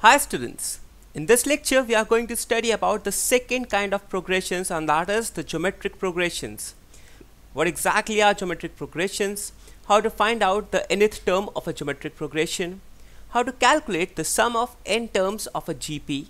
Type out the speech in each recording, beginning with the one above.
Hi students, in this lecture we are going to study about the second kind of progressions and that is the geometric progressions. What exactly are geometric progressions, how to find out the nth term of a geometric progression, how to calculate the sum of n terms of a GP.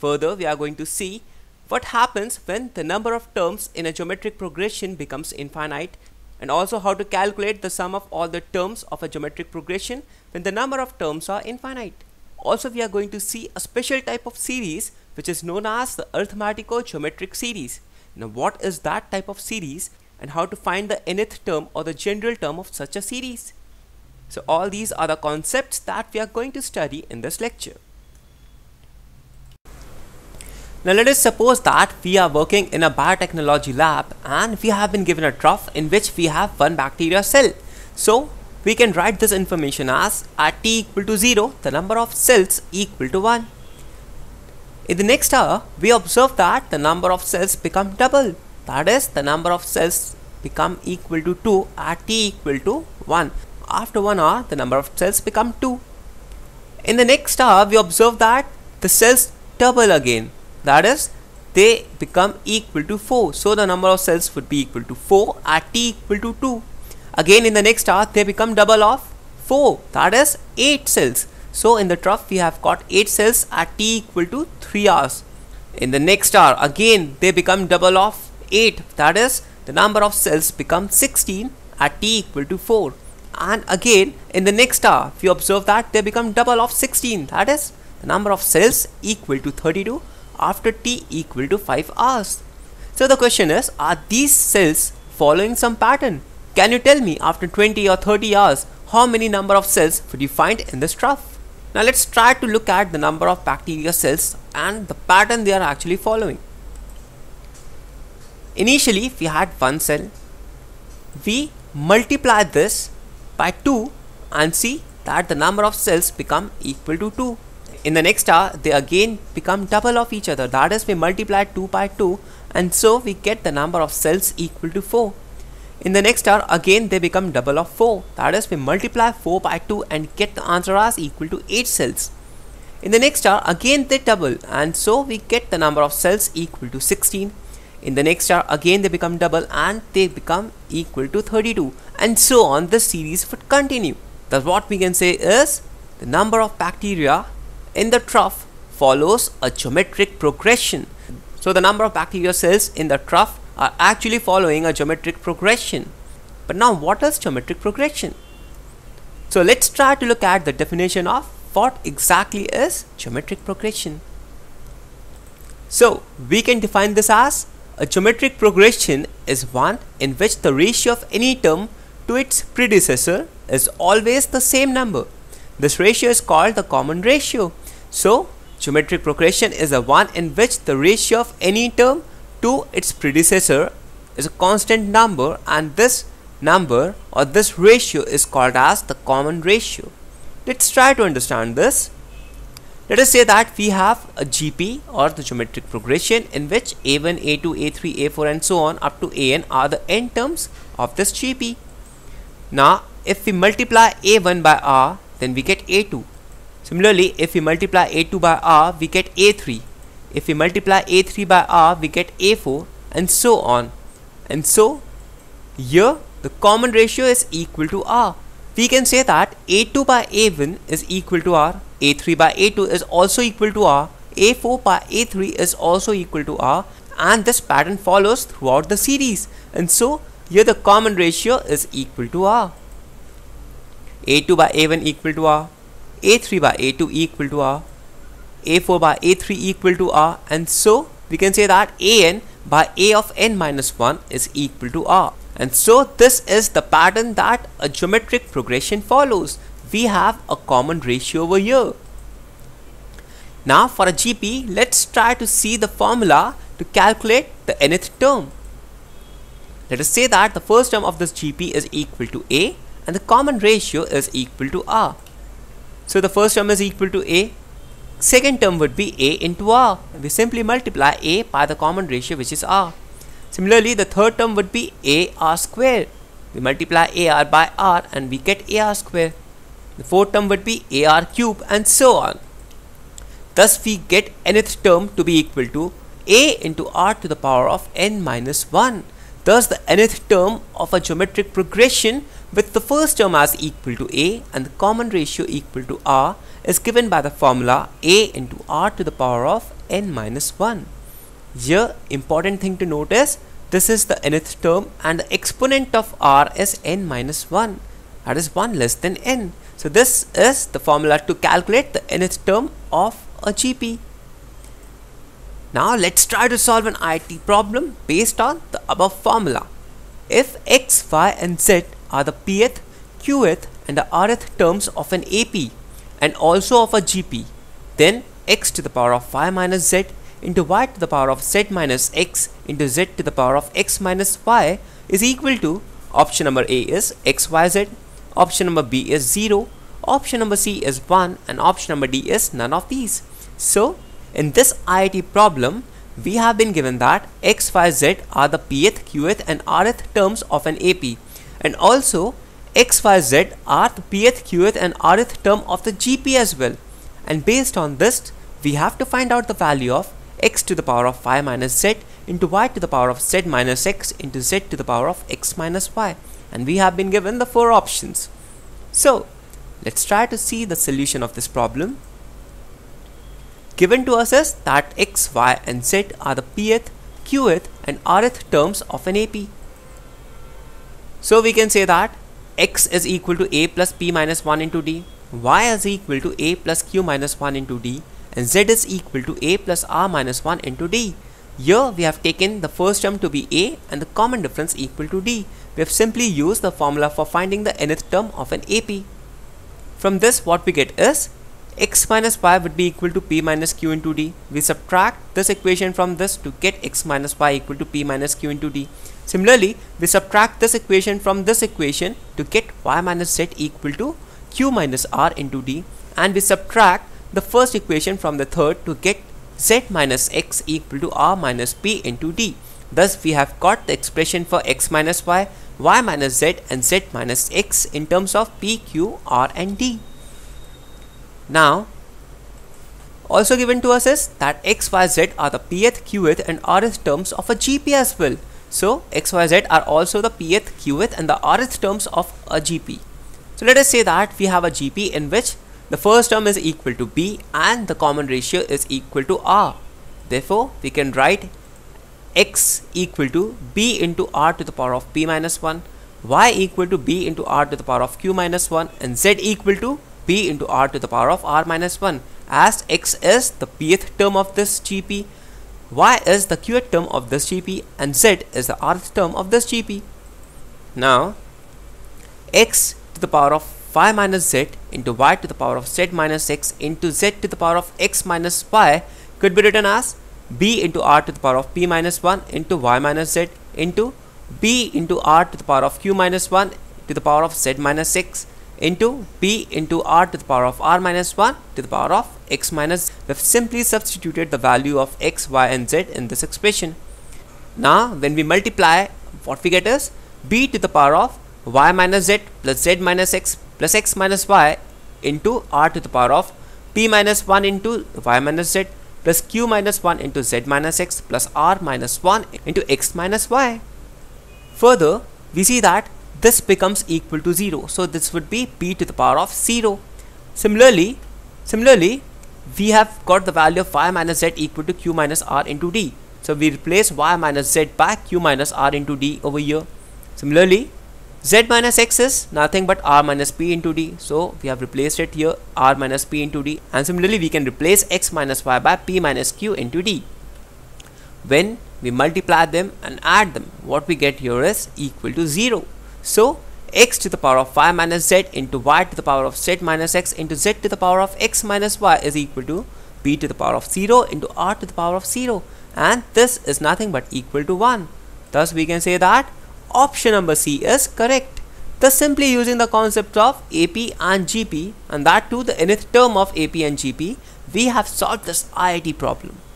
Further we are going to see what happens when the number of terms in a geometric progression becomes infinite and also how to calculate the sum of all the terms of a geometric progression when the number of terms are infinite. Also, we are going to see a special type of series which is known as the arithmetico-geometric series. Now, what is that type of series and how to find the nth term or the general term of such a series? So, all these are the concepts that we are going to study in this lecture. Now let us suppose that we are working in a biotechnology lab and we have been given a trough in which we have one bacteria cell. So we can write this information as at t equal to 0 the number of cells equal to 1. In the next hour we observe that the number of cells become double that is the number of cells become equal to 2 at t equal to 1. After 1 hour the number of cells become 2. In the next hour we observe that the cells double again that is they become equal to 4 so the number of cells would be equal to 4 at t equal to 2 Again in the next hour, they become double of 4 that is 8 cells. So in the trough we have got 8 cells at t equal to 3 hours. In the next hour again they become double of 8 that is the number of cells become 16 at t equal to 4 and again in the next hour we observe that they become double of 16 that is the number of cells equal to 32 after t equal to 5 hours. So the question is are these cells following some pattern can you tell me after 20 or 30 hours how many number of cells would you find in this trough? Now let's try to look at the number of bacteria cells and the pattern they are actually following. Initially we had one cell. We multiply this by 2 and see that the number of cells become equal to 2. In the next hour they again become double of each other that is we multiply 2 by 2 and so we get the number of cells equal to 4. In the next hour, again they become double of 4. That is, we multiply 4 by 2 and get the answer as equal to 8 cells. In the next hour, again they double and so we get the number of cells equal to 16. In the next hour, again they become double and they become equal to 32 and so on the series would continue. Thus what we can say is the number of bacteria in the trough follows a geometric progression. So the number of bacteria cells in the trough are actually following a geometric progression. But now what is geometric progression? So let's try to look at the definition of what exactly is geometric progression. So we can define this as a geometric progression is one in which the ratio of any term to its predecessor is always the same number. This ratio is called the common ratio. So geometric progression is the one in which the ratio of any term to its predecessor is a constant number and this number or this ratio is called as the common ratio. Let's try to understand this. Let us say that we have a GP or the geometric progression in which a1, a2, a3, a4 and so on up to an are the n terms of this GP. Now if we multiply a1 by r then we get a2. Similarly if we multiply a2 by r we get a3 if we multiply A3 by R, we get A4 and so on. And so, here the common ratio is equal to R. We can say that A2 by A1 is equal to R, A3 by A2 is also equal to R, A4 by A3 is also equal to R and this pattern follows throughout the series and so here the common ratio is equal to R. A2 by A1 equal to R, A3 by A2 equal to R, a4 by a3 equal to r and so we can say that an by a of n minus 1 is equal to r. And so this is the pattern that a geometric progression follows. We have a common ratio over here. Now for a GP, let's try to see the formula to calculate the nth term. Let us say that the first term of this GP is equal to a and the common ratio is equal to r. So the first term is equal to a Second term would be a into r. We simply multiply a by the common ratio which is r. Similarly, the third term would be a r square. We multiply a r by r and we get a r square. The fourth term would be a r cube and so on. Thus we get nth term to be equal to a into r to the power of n minus 1. Thus the nth term of a geometric progression with the first term as equal to a and the common ratio equal to r is given by the formula a into r to the power of n minus 1. Here important thing to notice: this is the nth term and the exponent of r is n minus 1 that is 1 less than n. So this is the formula to calculate the nth term of a GP. Now let's try to solve an IT problem based on the above formula. If x, y and z are the pth, qth and the rth terms of an AP, and also of a GP, then x to the power of 5 minus z into y to the power of z minus x into z to the power of x minus y is equal to option number A is xyz, option number B is 0, option number C is 1 and option number D is none of these. So in this IIT problem we have been given that x, y, z are the pth, qth and rth terms of an AP and also x, y, z are the pth, qth and rth term of the GP as well. And based on this, we have to find out the value of x to the power of y minus z into y to the power of z minus x into z to the power of x minus y. And we have been given the four options. So, let's try to see the solution of this problem. Given to us is that x, y and z are the pth, qth and rth terms of an AP. So we can say that x is equal to a plus p minus 1 into d, y is equal to a plus q minus 1 into d, and z is equal to a plus r minus 1 into d. Here we have taken the first term to be a and the common difference equal to d. We have simply used the formula for finding the nth term of an AP. From this what we get is x minus y would be equal to p minus q into d. We subtract this equation from this to get x minus y equal to p minus q into d. Similarly, we subtract this equation from this equation to get y minus z equal to q minus r into d and we subtract the first equation from the third to get z minus x equal to r minus p into d. Thus, we have got the expression for x minus y, y minus z and z minus x in terms of p, q, r and d. Now, also given to us is that x, y, z are the pth, qth and rth terms of a GP as well. So x, y, z are also the pth, qth and the rth terms of a GP. So let us say that we have a GP in which the first term is equal to b and the common ratio is equal to r. Therefore, we can write x equal to b into r to the power of p minus 1, y equal to b into r to the power of q minus 1 and z equal to b into r to the power of r minus 1 as x is the pth term of this GP y is the qth term of this GP and z is the rth term of this GP. Now x to the power of y minus z into y to the power of z minus x into z to the power of x minus y could be written as b into r to the power of p minus 1 into y minus z into b into r to the power of q minus 1 to the power of z minus 6 into p into r to the power of r minus 1 to the power of x minus we've simply substituted the value of x y and z in this expression now when we multiply what we get is b to the power of y minus z plus z minus x plus x minus y into r to the power of p minus 1 into y minus z plus q minus 1 into z minus x plus r minus 1 into x minus y further we see that this becomes equal to 0 so this would be p to the power of 0 similarly similarly we have got the value of y minus z equal to q minus r into d so we replace y minus z by q minus r into d over here similarly z minus x is nothing but r minus p into d so we have replaced it here r minus p into d and similarly we can replace x minus y by p minus q into d when we multiply them and add them what we get here is equal to 0 so x to the power of y minus z into y to the power of z minus x into z to the power of x minus y is equal to b to the power of 0 into r to the power of 0 and this is nothing but equal to 1. Thus we can say that option number C is correct. Thus simply using the concept of AP and GP and that to the nth term of AP and GP, we have solved this IIT problem.